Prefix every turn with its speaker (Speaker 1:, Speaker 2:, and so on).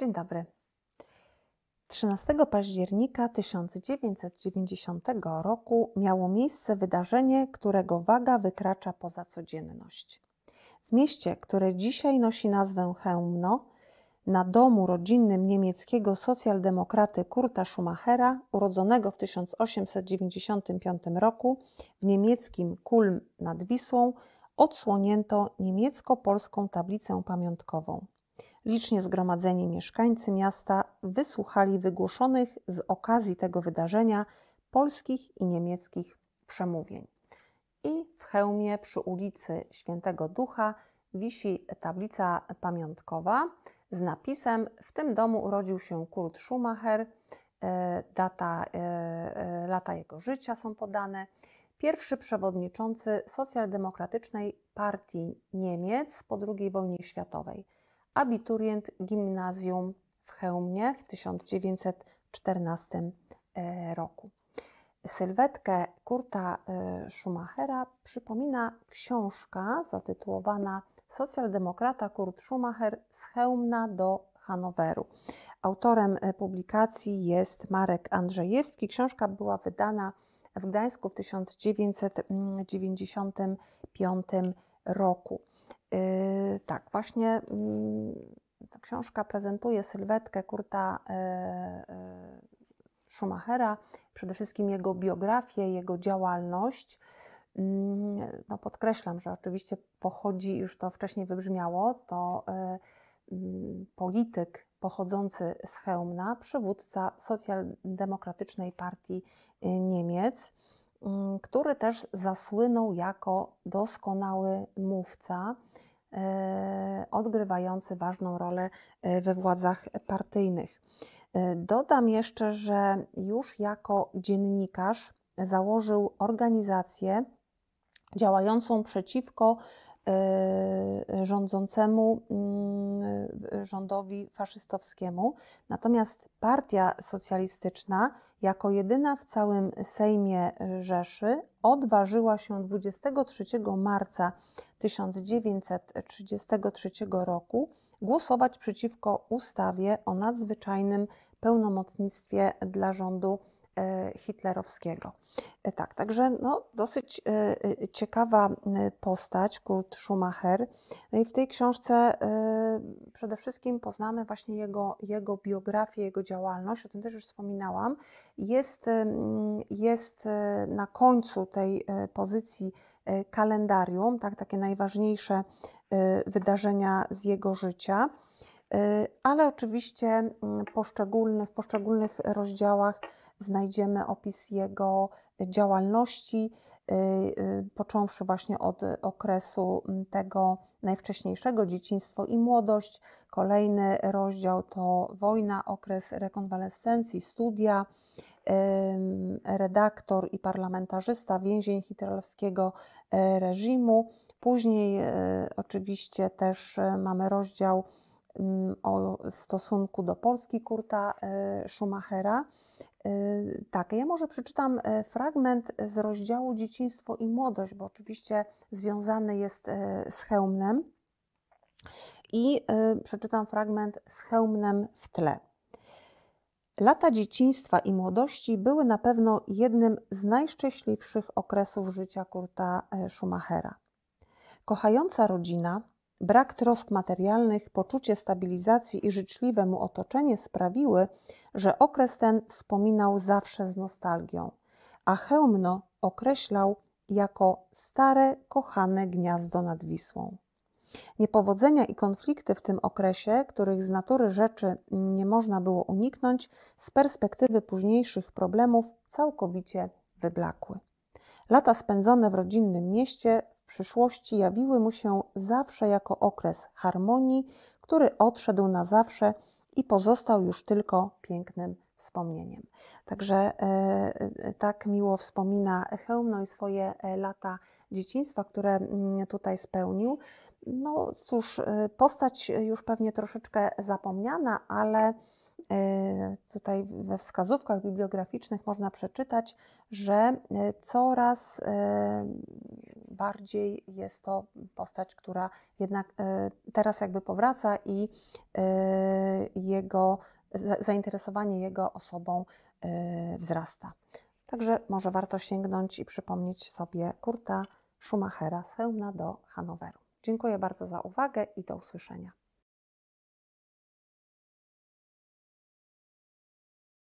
Speaker 1: Dzień dobry. 13 października 1990 roku miało miejsce wydarzenie, którego waga wykracza poza codzienność. W mieście, które dzisiaj nosi nazwę Chełmno, na domu rodzinnym niemieckiego socjaldemokraty Kurta Schumachera, urodzonego w 1895 roku w niemieckim Kulm nad Wisłą, odsłonięto niemiecko-polską tablicę pamiątkową. Licznie zgromadzeni mieszkańcy miasta wysłuchali wygłoszonych z okazji tego wydarzenia polskich i niemieckich przemówień. I w hełmie przy ulicy Świętego Ducha wisi tablica pamiątkowa z napisem: W tym domu urodził się Kurt Schumacher. E, data, e, e, lata jego życia są podane. Pierwszy przewodniczący Socjaldemokratycznej Partii Niemiec po II wojnie światowej abiturient gimnazjum w Chełmie w 1914 e, roku. Sylwetkę Kurta e, Schumachera przypomina książka zatytułowana Socjaldemokrata Kurt Schumacher z Chełmna do Hanoweru. Autorem e, publikacji jest Marek Andrzejewski. Książka była wydana w Gdańsku w 1995 roku. Yy, tak, właśnie mm, ta książka prezentuje sylwetkę Kurta yy, yy, Schumachera, przede wszystkim jego biografię, jego działalność. Mm, no podkreślam, że oczywiście pochodzi, już to wcześniej wybrzmiało, to mm, polityk pochodzący z Chełmna, przywódca socjaldemokratycznej partii Niemiec, który też zasłynął jako doskonały mówca. E, odgrywający ważną rolę e, we władzach partyjnych. E, dodam jeszcze, że już jako dziennikarz założył organizację działającą przeciwko rządzącemu mm, rządowi faszystowskiemu. Natomiast Partia Socjalistyczna, jako jedyna w całym Sejmie Rzeszy, odważyła się 23 marca 1933 roku głosować przeciwko ustawie o nadzwyczajnym pełnomocnictwie dla rządu e, hitlerowskiego. E, tak, także no, dosyć e, ciekawa postać Kurt Schumacher. No i w tej książce przede wszystkim poznamy właśnie jego, jego biografię, jego działalność, o tym też już wspominałam. Jest, jest na końcu tej pozycji E, kalendarium, tak, takie najważniejsze e, wydarzenia z jego życia, e, ale oczywiście mm, poszczególne, w poszczególnych rozdziałach znajdziemy opis jego działalności, począwszy właśnie od okresu mm, tego najwcześniejszego, dzieciństwo i młodość. Kolejny rozdział to wojna, okres rekonwalescencji, studia, redaktor i parlamentarzysta więzień hitlerowskiego e, reżimu. Później e, oczywiście też e, mamy rozdział o stosunku do Polski Kurta Schumachera. Tak, ja może przeczytam fragment z rozdziału Dzieciństwo i młodość, bo oczywiście związany jest z hełmnem. I przeczytam fragment z hełmnem w tle. Lata dzieciństwa i młodości były na pewno jednym z najszczęśliwszych okresów życia Kurta e, Schumachera. Kochająca rodzina, brak trosk materialnych, poczucie stabilizacji i życzliwe mu otoczenie sprawiły, że okres ten wspominał zawsze z nostalgią, a hełmno określał jako stare, kochane gniazdo nad Wisłą. Niepowodzenia i konflikty w tym okresie, których z natury rzeczy nie można było uniknąć, z perspektywy późniejszych problemów całkowicie wyblakły. Lata spędzone w rodzinnym mieście w przyszłości jawiły mu się zawsze jako okres harmonii, który odszedł na zawsze i pozostał już tylko pięknym wspomnieniem. Także e, e tak miło wspomina Chełmno i swoje e, lata dzieciństwa, które mm, tutaj spełnił no cóż, y, postać już pewnie troszeczkę zapomniana, ale y, tutaj we wskazówkach bibliograficznych można przeczytać, że y, coraz bardziej jest to postać, która jednak teraz jakby powraca i jego zainteresowanie jego osobą wzrasta. Także może warto sięgnąć i przypomnieć sobie Kurta Schumachera z Hełna do Hanoweru. Dziękuję bardzo za uwagę i do usłyszenia.